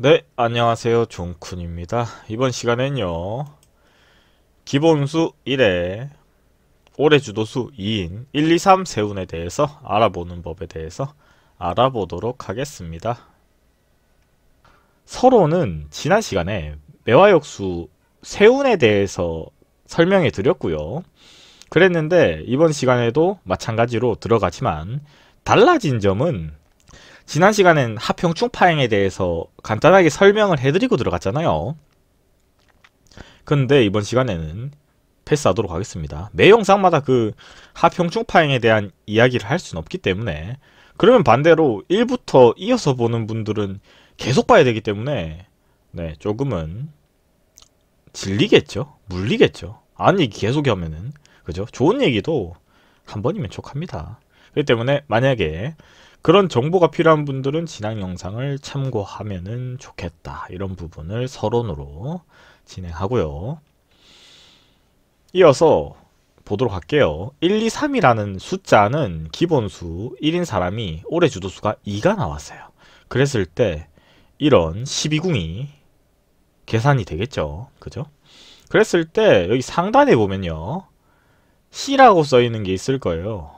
네, 안녕하세요. 종쿤입니다. 이번 시간엔요. 기본수 1회 올해 주도수 2인 1, 2, 3 세운에 대해서 알아보는 법에 대해서 알아보도록 하겠습니다. 서로는 지난 시간에 매화역수 세운에 대해서 설명해 드렸고요. 그랬는데 이번 시간에도 마찬가지로 들어가지만 달라진 점은 지난 시간엔 하평 충파행에 대해서 간단하게 설명을 해드리고 들어갔잖아요. 근데 이번 시간에는 패스하도록 하겠습니다. 매 영상마다 그 하평 충파행에 대한 이야기를 할 수는 없기 때문에 그러면 반대로 1부터 이어서 보는 분들은 계속 봐야 되기 때문에 네 조금은 질리겠죠? 물리겠죠? 아니 계속 하면은 그죠? 좋은 얘기도 한 번이면 족합니다. 그렇기 때문에 만약에 그런 정보가 필요한 분들은 지난 영상을 참고하면 좋겠다. 이런 부분을 서론으로 진행하고요. 이어서 보도록 할게요. 1, 2, 3이라는 숫자는 기본수 1인 사람이 올해 주도수가 2가 나왔어요. 그랬을 때 이런 12궁이 계산이 되겠죠. 그죠? 그랬을 때 여기 상단에 보면요. C라고 써있는 게 있을 거예요.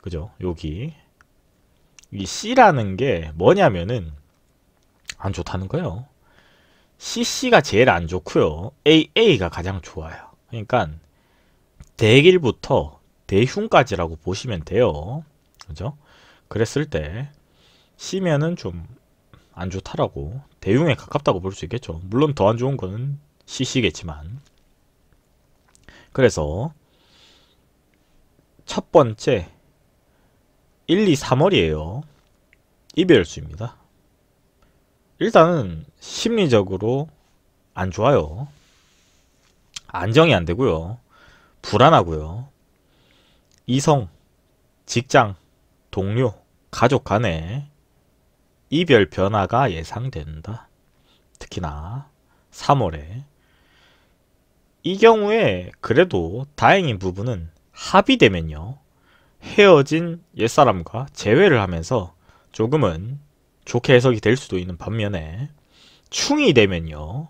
그죠? 여기 이 C라는 게 뭐냐면은 안 좋다는 거예요. CC가 제일 안 좋고요. AA가 가장 좋아요. 그러니까 대길부터 대흉까지라고 보시면 돼요. 그죠? 그랬을 때 C면은 좀 안 좋다라고 대흉에 가깝다고 볼 수 있겠죠. 물론 더 안 좋은 거는 CC겠지만 그래서 첫 번째 1, 2, 3월이에요. 이별수입니다. 일단은 심리적으로 안 좋아요. 안정이 안 되고요. 불안하고요. 이성, 직장, 동료, 가족 간에 이별 변화가 예상된다. 특히나 3월에 이 경우에 그래도 다행인 부분은 합의되면요. 헤어진 옛사람과 재회를 하면서 조금은 좋게 해석이 될 수도 있는 반면에 충이 되면요.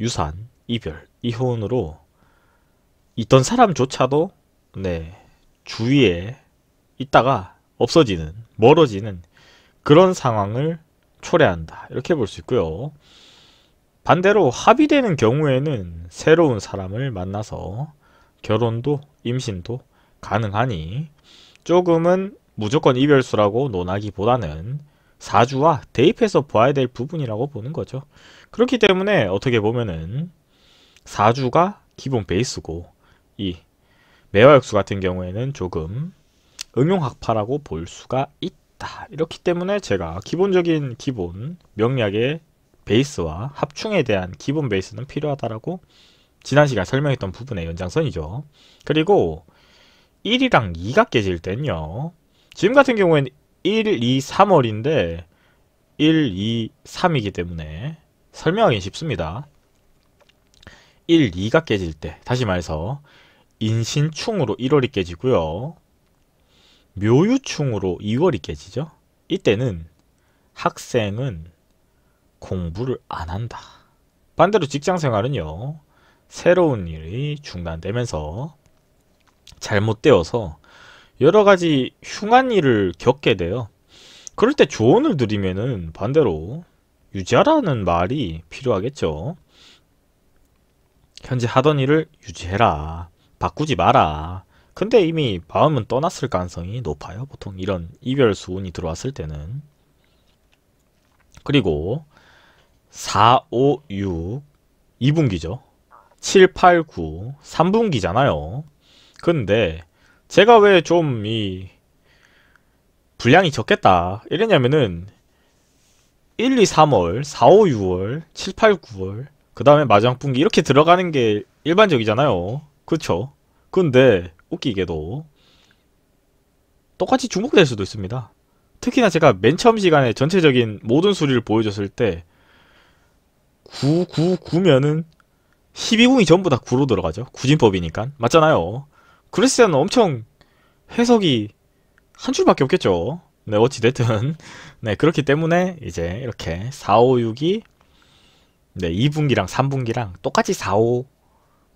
유산, 이별, 이혼으로 있던 사람조차도 네 주위에 있다가 없어지는 멀어지는 그런 상황을 초래한다 이렇게 볼 수 있고요 반대로 합의되는 경우에는 새로운 사람을 만나서 결혼도 임신도 가능하니 조금은 무조건 이별수라고 논하기보다는 사주와 대입해서 봐야 될 부분이라고 보는 거죠. 그렇기 때문에 어떻게 보면은 사주가 기본 베이스고 이 매화역수 같은 경우에는 조금 응용학파라고 볼 수가 있다. 이렇기 때문에 제가 기본적인 기본 명략의 베이스와 합충에 대한 기본 베이스는 필요하다라고 지난 시간 설명했던 부분의 연장선이죠. 그리고 1이랑 2가 깨질 땐요. 지금 같은 경우에는 1, 2, 3월인데 1, 2, 3이기 때문에 설명하기 쉽습니다. 1, 2가 깨질 때 다시 말해서 인신충으로 1월이 깨지고요. 묘유충으로 2월이 깨지죠. 이때는 학생은 공부를 안 한다. 반대로 직장생활은요. 새로운 일이 중단되면서 잘못되어서 여러 가지 흉한 일을 겪게 돼요. 그럴 때 조언을 드리면은 반대로 유지하라는 말이 필요하겠죠. 현재 하던 일을 유지해라. 바꾸지 마라. 근데 이미 마음은 떠났을 가능성이 높아요. 보통 이런 이별 수운이 들어왔을 때는. 그리고 4, 5, 6 2분기죠. 7, 8, 9 3분기잖아요. 근데 제가 왜 좀 이 분량이 적겠다 이랬냐면은 1, 2, 3월, 4, 5, 6월, 7, 8, 9월 그 다음에 마지막 분기 이렇게 들어가는 게 일반적이잖아요 그쵸? 그렇죠? 근데 웃기게도 똑같이 중복될 수도 있습니다 특히나 제가 맨 처음 시간에 전체적인 모든 수리를 보여줬을 때 9, 9, 9면은 12궁이 전부 다 9로 들어가죠 구진법이니까 맞잖아요 그레시아는 엄청 해석이 한 줄밖에 없겠죠. 네, 어찌됐든. 네, 그렇기 때문에 이제 이렇게 4, 5, 6이 네, 2분기랑 3분기랑 똑같이 4, 5,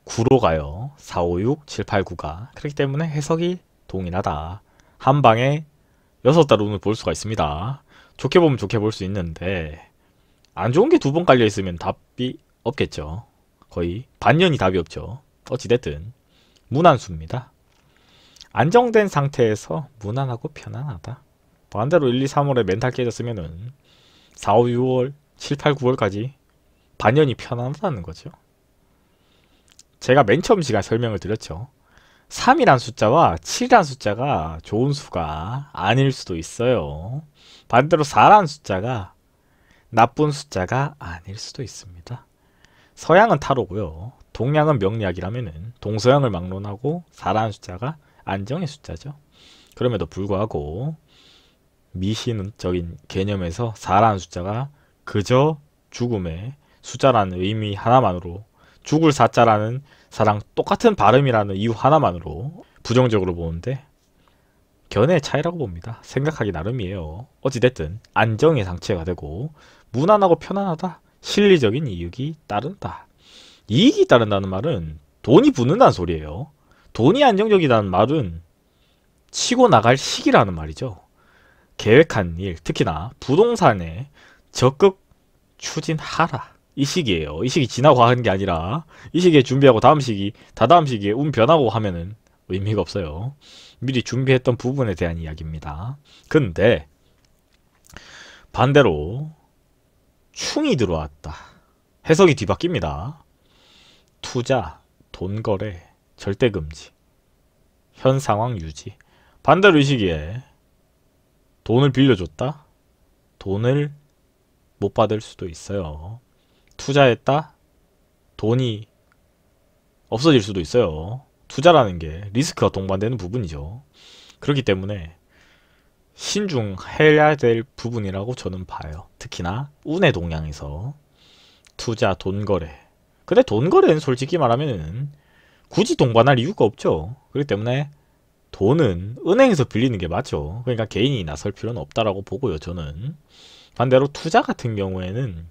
9로 가요. 4, 5, 6, 7, 8, 9가. 그렇기 때문에 해석이 동일하다. 한 방에 6달 운을 볼 수가 있습니다. 좋게 보면 좋게 볼 수 있는데 안 좋은 게 두 번 깔려 있으면 답이 없겠죠. 거의 반년이 답이 없죠. 어찌됐든. 무난수입니다. 안정된 상태에서 무난하고 편안하다. 반대로 1, 2, 3월에 멘탈 깨졌으면 4, 5, 6월, 7, 8, 9월까지 반년이 편안하다는 거죠. 제가 맨 처음 시간 설명을 드렸죠. 3이란 숫자와 7이란 숫자가 좋은 수가 아닐 수도 있어요. 반대로 4란 숫자가 나쁜 숫자가 아닐 수도 있습니다. 서양은 타로고요. 동양은 명리학이라면은 동서양을 막론하고 4라는 숫자가 안정의 숫자죠. 그럼에도 불구하고 미신적인 개념에서 4라는 숫자가 그저 죽음의 숫자라는 의미 하나만으로 죽을 4자라는 사랑 똑같은 발음이라는 이유 하나만으로 부정적으로 보는데 견해의 차이라고 봅니다. 생각하기 나름이에요. 어찌됐든 안정의 상체가 되고 무난하고 편안하다. 실리적인 이익이 따른다. 이익이 따른다는 말은 돈이 붙는다는 소리예요. 돈이 안정적이라는 말은 치고 나갈 시기라는 말이죠. 계획한 일, 특히나 부동산에 적극 추진하라. 이 시기예요. 이 시기 지나고 하는 게 아니라 이 시기에 준비하고 다음 시기, 다다음 시기에 운 변하고 하면은 의미가 없어요. 미리 준비했던 부분에 대한 이야기입니다. 근데 반대로 충이 들어왔다. 해석이 뒤바뀝니다. 투자, 돈 거래, 절대 금지. 현 상황 유지. 반대로 이 시기에 돈을 빌려줬다? 돈을 못 받을 수도 있어요. 투자했다? 돈이 없어질 수도 있어요. 투자라는 게 리스크가 동반되는 부분이죠. 그렇기 때문에 신중해야 될 부분이라고 저는 봐요. 특히나 운의 동향에서 투자, 돈 거래 근데 돈 거래는 솔직히 말하면 굳이 동반할 이유가 없죠. 그렇기 때문에 돈은 은행에서 빌리는 게 맞죠. 그러니까 개인이 나설 필요는 없다라고 보고요. 저는 반대로 투자 같은 경우에는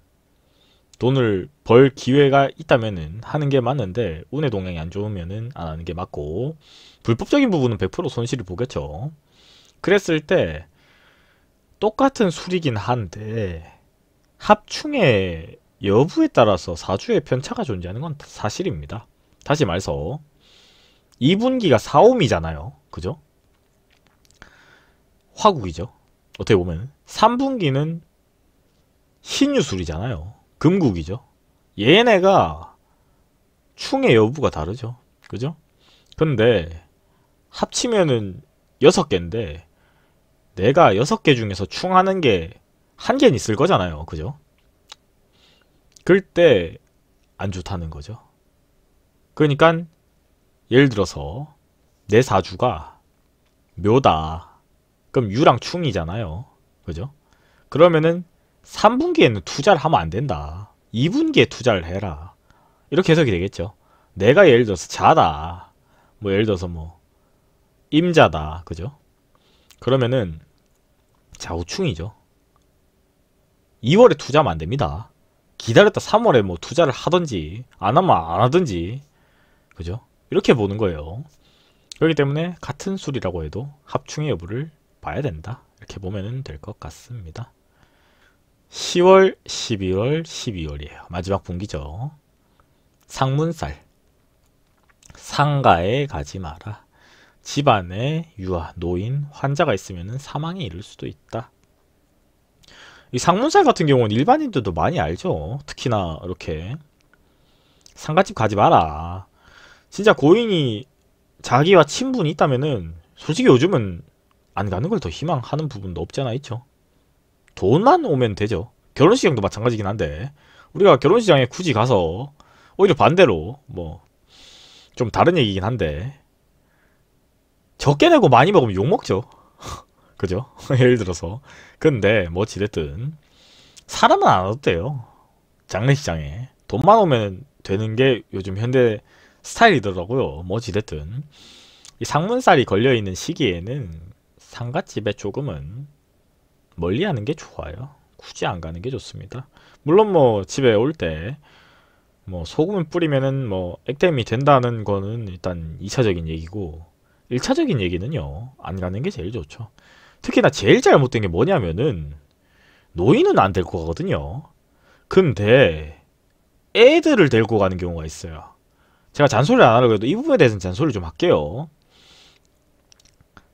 돈을 벌 기회가 있다면은 하는 게 맞는데 운의 동향이 안 좋으면은 안 하는 게 맞고 불법적인 부분은 100% 손실을 보겠죠. 그랬을 때 똑같은 술이긴 한데 합충에 여부에 따라서 4주의 편차가 존재하는 건 사실입니다. 다시 말해서 2분기가 4옴이잖아요. 그죠? 화국이죠. 어떻게 보면 3분기는 신유술이잖아요. 금국이죠. 얘네가 충의 여부가 다르죠. 그죠? 근데 합치면은 6개인데 내가 6개 중에서 충하는 게 한 개는 있을 거잖아요. 그죠? 그때 안 좋다는 거죠. 그러니까 예를 들어서 내 사주가 묘다. 그럼 유랑 충이잖아요. 그죠? 그러면은 3분기에는 투자를 하면 안 된다. 2분기에 투자를 해라. 이렇게 해석이 되겠죠. 내가 예를 들어서 자다. 뭐 예를 들어서 뭐 임자다. 그죠? 그러면은 자우충이죠. 2월에 투자하면 안 됩니다. 기다렸다 3월에 뭐 투자를 하든지 안 하면 안 하든지 그죠? 이렇게 보는 거예요. 그렇기 때문에 같은 술이라고 해도 합충의 여부를 봐야 된다. 이렇게 보면 될 것 같습니다. 10월, 12월, 12월이에요. 마지막 분기죠. 상문살 상가에 가지 마라. 집안에 유아, 노인, 환자가 있으면 사망이 이를 수도 있다. 이 상문살 같은 경우는 일반인들도 많이 알죠. 특히나 이렇게 상가집 가지 마라. 진짜 고인이 자기와 친분이 있다면은 솔직히 요즘은 안 가는 걸 더 희망하는 부분도 없잖아 있죠. 돈만 오면 되죠. 결혼식장도 마찬가지긴 한데 우리가 결혼식장에 굳이 가서 오히려 반대로 뭐 좀 다른 얘기긴 한데 적게 내고 많이 먹으면 욕먹죠. 그죠? 예를 들어서 근데 뭐지랬든 사람은 안 와도 돼요 장례식장에 돈만 오면 되는 게 요즘 현대 스타일이더라고요 뭐지랬든이 상문살이 걸려있는 시기에는 상갓집에 조금은 멀리하는 게 좋아요 굳이 안 가는 게 좋습니다 물론 뭐 집에 올 때 뭐 소금을 뿌리면은 뭐 액땜이 된다는 거는 일단 2차적인 얘기고 1차적인 얘기는요 안 가는 게 제일 좋죠 특히나 제일 잘못된 게 뭐냐면은 노인은 안 데리고 가거든요. 근데 애들을 데리고 가는 경우가 있어요. 제가 잔소리를 안 하려고 해도 이 부분에 대해서는 잔소리를 좀 할게요.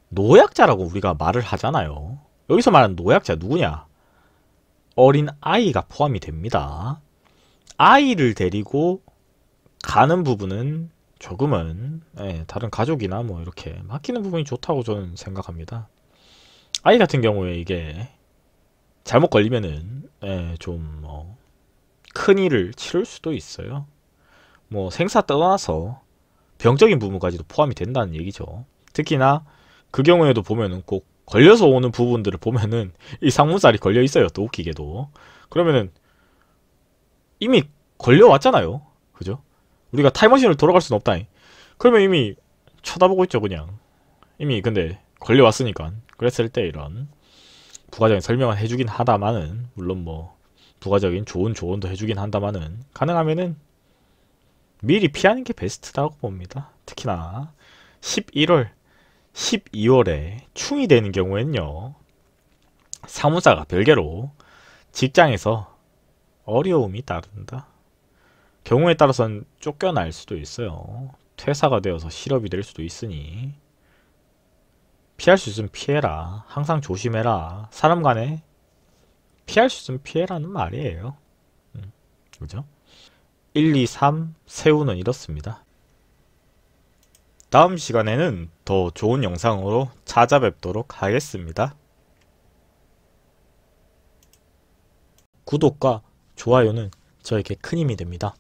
노약자라고 우리가 말을 하잖아요. 여기서 말하는 노약자 누구냐? 어린 아이가 포함이 됩니다. 아이를 데리고 가는 부분은 조금은 예, 다른 가족이나 뭐 이렇게 맡기는 부분이 좋다고 저는 생각합니다. 아이 같은 경우에 이게 잘못 걸리면은 예, 좀뭐 큰일을 치를 수도 있어요. 뭐 생사 떠나서 병적인 부분까지도 포함이 된다는 얘기죠. 특히나 그 경우에도 보면은 꼭 걸려서 오는 부분들을 보면은 이 상문살이 걸려 있어요. 또 웃기게도. 그러면은 이미 걸려왔잖아요. 그죠? 우리가 타임머신을 돌아갈 수는 없다잉. 그러면 이미 쳐다보고 있죠, 그냥. 이미 근데 걸려왔으니까 그랬을 때 이런 부가적인 설명을 해주긴 하다마는 물론 뭐 부가적인 좋은 조언도 해주긴 한다마는 가능하면은 미리 피하는 게 베스트라고 봅니다. 특히나 11월, 12월에 충이 되는 경우에는요. 사무사가 별개로 직장에서 어려움이 따른다. 경우에 따라서는 쫓겨날 수도 있어요. 퇴사가 되어서 실업이 될 수도 있으니 피할 수 있으면 피해라. 항상 조심해라. 사람 간에 피할 수 있으면 피해라는 말이에요. 음, 그죠? 1, 2, 3 세우는 이렇습니다. 다음 시간에는 더 좋은 영상으로 찾아뵙도록 하겠습니다. 구독과 좋아요는 저에게 큰 힘이 됩니다.